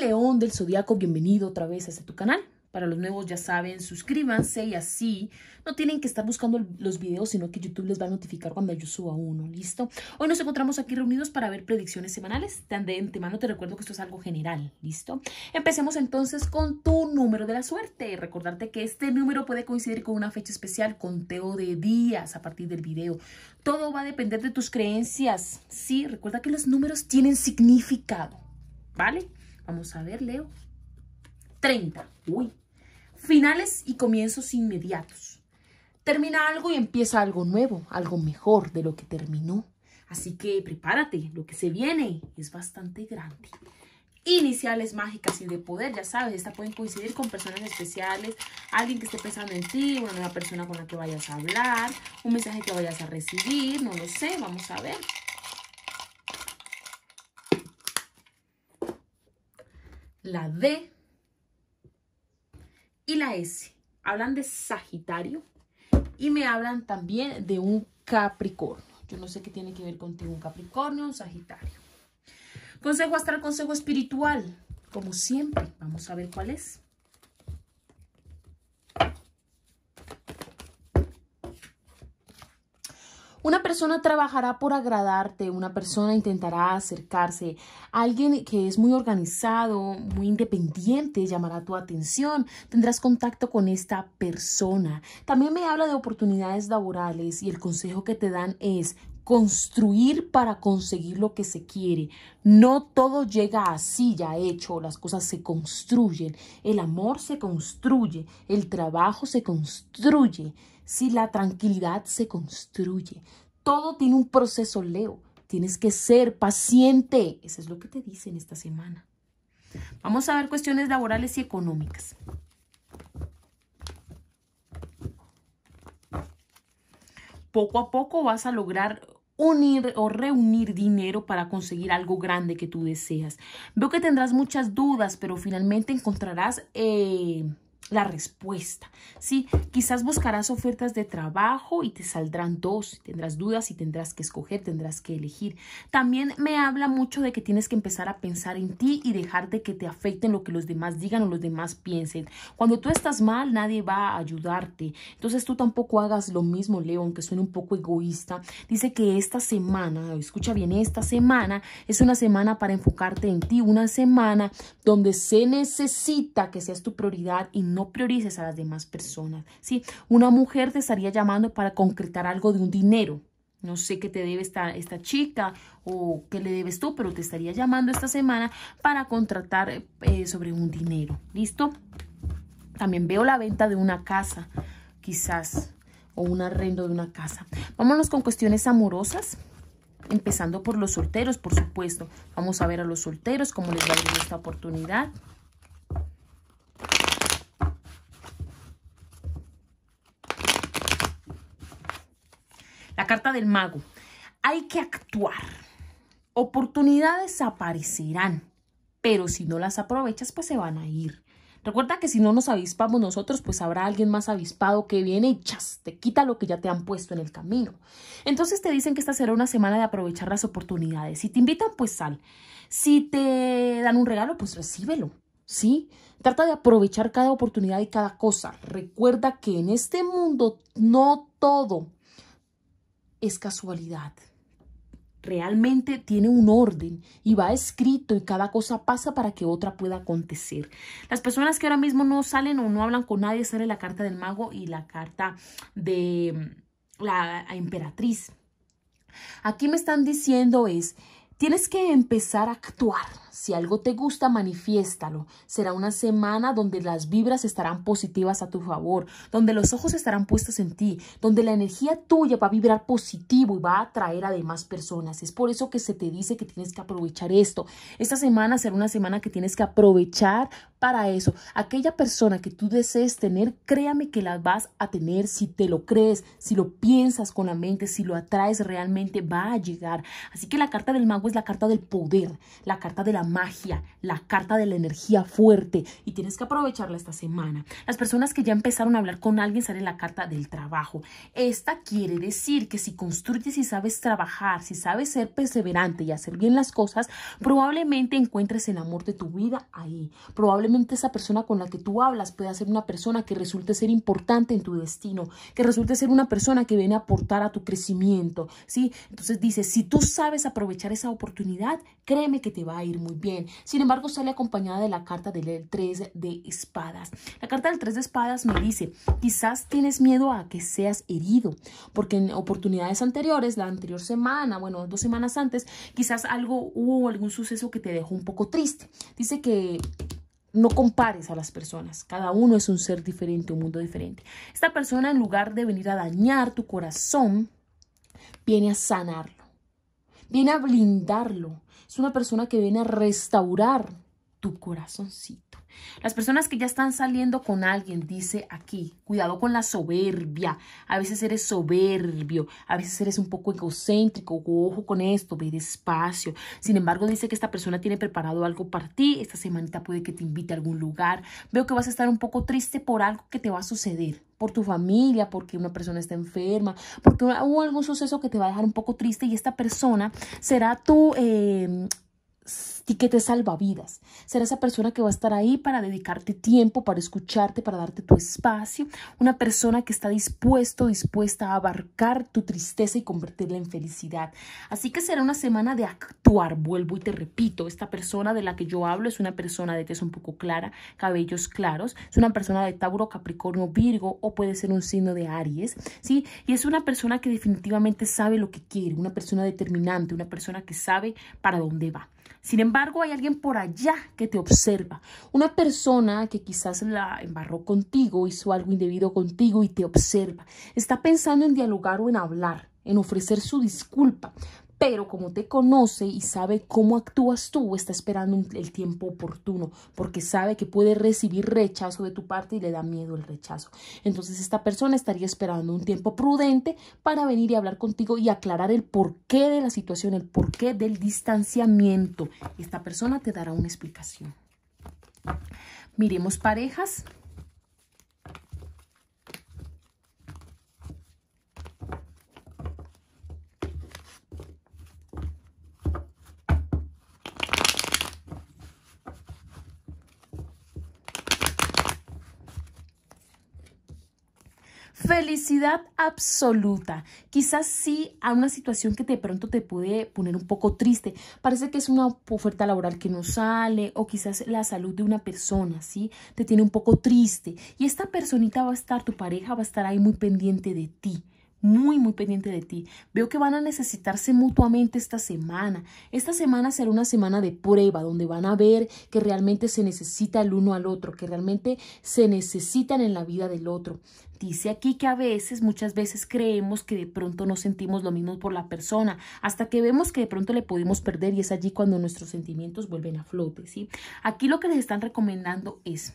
león del zodiaco, bienvenido otra vez a este tu canal. Para los nuevos ya saben, suscríbanse y así no tienen que estar buscando los videos, sino que YouTube les va a notificar cuando yo suba uno, ¿listo? Hoy nos encontramos aquí reunidos para ver predicciones semanales. De antemano te recuerdo que esto es algo general, ¿listo? Empecemos entonces con tu número de la suerte. Recordarte que este número puede coincidir con una fecha especial, conteo de días a partir del video. Todo va a depender de tus creencias, ¿sí? Recuerda que los números tienen significado, ¿vale? Vamos a ver, Leo. 30. Uy. Finales y comienzos inmediatos. Termina algo y empieza algo nuevo, algo mejor de lo que terminó. Así que prepárate, lo que se viene es bastante grande. Iniciales mágicas y de poder, ya sabes, estas pueden coincidir con personas especiales, alguien que esté pensando en ti, una nueva persona con la que vayas a hablar, un mensaje que vayas a recibir, no lo sé, vamos a ver. la D y la S. Hablan de Sagitario y me hablan también de un Capricornio. Yo no sé qué tiene que ver contigo un Capricornio, un Sagitario. Consejo hasta el consejo espiritual. Como siempre, vamos a ver cuál es. Una persona trabajará por agradarte, una persona intentará acercarse. Alguien que es muy organizado, muy independiente, llamará tu atención. Tendrás contacto con esta persona. También me habla de oportunidades laborales y el consejo que te dan es construir para conseguir lo que se quiere. No todo llega así ya hecho, las cosas se construyen, el amor se construye, el trabajo se construye. Si la tranquilidad se construye, todo tiene un proceso, Leo. Tienes que ser paciente. Eso es lo que te dicen esta semana. Vamos a ver cuestiones laborales y económicas. Poco a poco vas a lograr unir o reunir dinero para conseguir algo grande que tú deseas. Veo que tendrás muchas dudas, pero finalmente encontrarás... Eh, la respuesta. ¿sí? Quizás buscarás ofertas de trabajo y te saldrán dos, tendrás dudas y tendrás que escoger, tendrás que elegir. También me habla mucho de que tienes que empezar a pensar en ti y dejar de que te afecten lo que los demás digan o los demás piensen. Cuando tú estás mal, nadie va a ayudarte. Entonces tú tampoco hagas lo mismo, Leo, aunque suene un poco egoísta. Dice que esta semana, escucha bien, esta semana es una semana para enfocarte en ti, una semana donde se necesita que seas tu prioridad y no no priorices a las demás personas. ¿sí? Una mujer te estaría llamando para concretar algo de un dinero. No sé qué te debe esta, esta chica o qué le debes tú, pero te estaría llamando esta semana para contratar eh, sobre un dinero. ¿Listo? También veo la venta de una casa, quizás, o un arrendo de una casa. Vámonos con cuestiones amorosas empezando por los solteros, por supuesto. Vamos a ver a los solteros cómo les va a esta oportunidad. La carta del mago. Hay que actuar. Oportunidades aparecerán, pero si no las aprovechas, pues se van a ir. Recuerda que si no nos avispamos nosotros, pues habrá alguien más avispado que viene y chas, te quita lo que ya te han puesto en el camino. Entonces te dicen que esta será una semana de aprovechar las oportunidades. Si te invitan, pues sal. Si te dan un regalo, pues recíbelo. ¿sí? Trata de aprovechar cada oportunidad y cada cosa. Recuerda que en este mundo no todo es casualidad. Realmente tiene un orden y va escrito y cada cosa pasa para que otra pueda acontecer. Las personas que ahora mismo no salen o no hablan con nadie, sale la carta del mago y la carta de mm, la emperatriz. Aquí me están diciendo es, tienes que empezar a actuar si algo te gusta, manifiéstalo. Será una semana donde las vibras estarán positivas a tu favor, donde los ojos estarán puestos en ti, donde la energía tuya va a vibrar positivo y va a atraer a demás personas. Es por eso que se te dice que tienes que aprovechar esto. Esta semana será una semana que tienes que aprovechar para eso. Aquella persona que tú desees tener, créame que la vas a tener si te lo crees, si lo piensas con la mente, si lo atraes realmente, va a llegar. Así que la carta del mago es la carta del poder, la carta de la magia, la carta de la energía fuerte y tienes que aprovecharla esta semana. Las personas que ya empezaron a hablar con alguien sale la carta del trabajo. Esta quiere decir que si construyes y sabes trabajar, si sabes ser perseverante y hacer bien las cosas, probablemente encuentres el amor de tu vida ahí. Probablemente esa persona con la que tú hablas pueda ser una persona que resulte ser importante en tu destino, que resulte ser una persona que viene a aportar a tu crecimiento, ¿sí? Entonces dice, si tú sabes aprovechar esa oportunidad, créeme que te va a ir muy bien. Sin embargo, sale acompañada de la carta del 3 de espadas. La carta del 3 de espadas me dice, quizás tienes miedo a que seas herido, porque en oportunidades anteriores, la anterior semana, bueno, dos semanas antes, quizás algo hubo algún suceso que te dejó un poco triste. Dice que no compares a las personas. Cada uno es un ser diferente, un mundo diferente. Esta persona, en lugar de venir a dañar tu corazón, viene a sanarlo viene a blindarlo. Es una persona que viene a restaurar tu corazoncito. Las personas que ya están saliendo con alguien, dice aquí, cuidado con la soberbia. A veces eres soberbio, a veces eres un poco egocéntrico, ojo con esto, ve despacio. Sin embargo, dice que esta persona tiene preparado algo para ti. Esta semanita puede que te invite a algún lugar. Veo que vas a estar un poco triste por algo que te va a suceder por tu familia, porque una persona está enferma, porque hubo algún suceso que te va a dejar un poco triste y esta persona será tu eh, que te salva vidas Será esa persona que va a estar ahí para dedicarte tiempo, para escucharte, para darte tu espacio. Una persona que está dispuesto, dispuesta a abarcar tu tristeza y convertirla en felicidad. Así que será una semana de actuar. Vuelvo y te repito, esta persona de la que yo hablo es una persona de tez un poco clara, cabellos claros. Es una persona de Tauro, Capricornio, Virgo o puede ser un signo de Aries. ¿sí? Y es una persona que definitivamente sabe lo que quiere, una persona determinante, una persona que sabe para dónde va. Sin embargo, hay alguien por allá que te observa. Una persona que quizás la embarró contigo, hizo algo indebido contigo y te observa. Está pensando en dialogar o en hablar, en ofrecer su disculpa, pero como te conoce y sabe cómo actúas tú, está esperando el tiempo oportuno, porque sabe que puede recibir rechazo de tu parte y le da miedo el rechazo. Entonces esta persona estaría esperando un tiempo prudente para venir y hablar contigo y aclarar el porqué de la situación, el porqué del distanciamiento. Esta persona te dará una explicación. Miremos parejas Felicidad absoluta. Quizás sí a una situación que de pronto te puede poner un poco triste. Parece que es una oferta laboral que no sale o quizás la salud de una persona, ¿sí? Te tiene un poco triste. Y esta personita va a estar, tu pareja va a estar ahí muy pendiente de ti muy, muy pendiente de ti. Veo que van a necesitarse mutuamente esta semana. Esta semana será una semana de prueba, donde van a ver que realmente se necesita el uno al otro, que realmente se necesitan en la vida del otro. Dice aquí que a veces, muchas veces creemos que de pronto no sentimos lo mismo por la persona, hasta que vemos que de pronto le podemos perder y es allí cuando nuestros sentimientos vuelven a flote, ¿sí? Aquí lo que les están recomendando es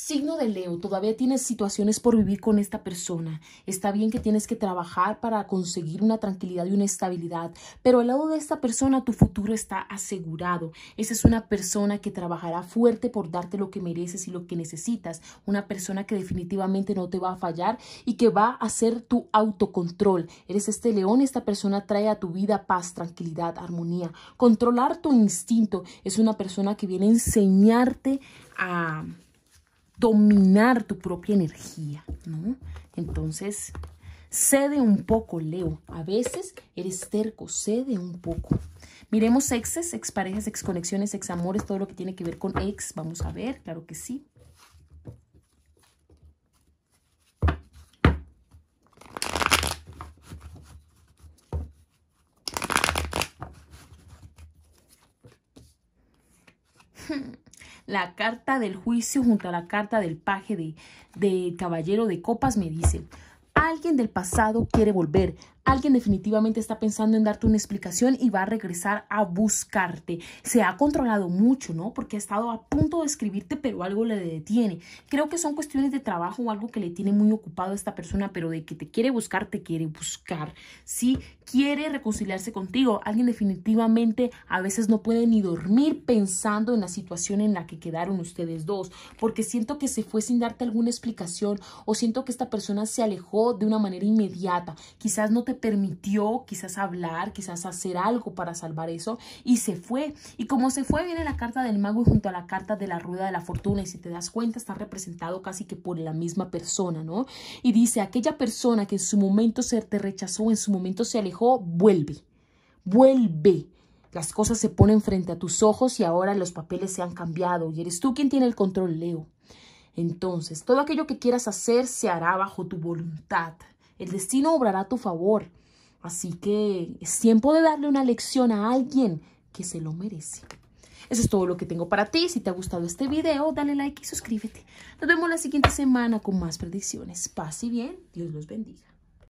Signo de Leo, todavía tienes situaciones por vivir con esta persona. Está bien que tienes que trabajar para conseguir una tranquilidad y una estabilidad, pero al lado de esta persona tu futuro está asegurado. Esa es una persona que trabajará fuerte por darte lo que mereces y lo que necesitas. Una persona que definitivamente no te va a fallar y que va a hacer tu autocontrol. Eres este león, esta persona trae a tu vida paz, tranquilidad, armonía. Controlar tu instinto es una persona que viene a enseñarte a dominar tu propia energía, ¿no? Entonces, cede un poco, Leo. A veces eres terco, cede un poco. Miremos exes, exparejas, exconexiones, examores, todo lo que tiene que ver con ex. Vamos a ver, claro que sí. la carta del juicio junto a la carta del paje de, caballero de copas me dice, alguien del pasado quiere volver, alguien definitivamente está pensando en darte una explicación y va a regresar a buscarte. Se ha controlado mucho, ¿no? Porque ha estado a punto de escribirte, pero algo le detiene. Creo que son cuestiones de trabajo o algo que le tiene muy ocupado a esta persona, pero de que te quiere buscar, te quiere buscar. Sí, quiere reconciliarse contigo. Alguien definitivamente a veces no puede ni dormir pensando en la situación en la que quedaron ustedes dos, porque siento que se fue sin darte alguna explicación o siento que esta persona se alejó de una manera inmediata. Quizás no te permitió quizás hablar, quizás hacer algo para salvar eso y se fue. Y como se fue viene la carta del mago y junto a la carta de la rueda de la fortuna y si te das cuenta está representado casi que por la misma persona, ¿no? Y dice, aquella persona que en su momento te rechazó, en su momento se alejó, vuelve, vuelve. Las cosas se ponen frente a tus ojos y ahora los papeles se han cambiado y eres tú quien tiene el control, Leo. Entonces, todo aquello que quieras hacer se hará bajo tu voluntad. El destino obrará a tu favor. Así que es tiempo de darle una lección a alguien que se lo merece. Eso es todo lo que tengo para ti. Si te ha gustado este video, dale like y suscríbete. Nos vemos la siguiente semana con más predicciones. Paz y bien. Dios los bendiga.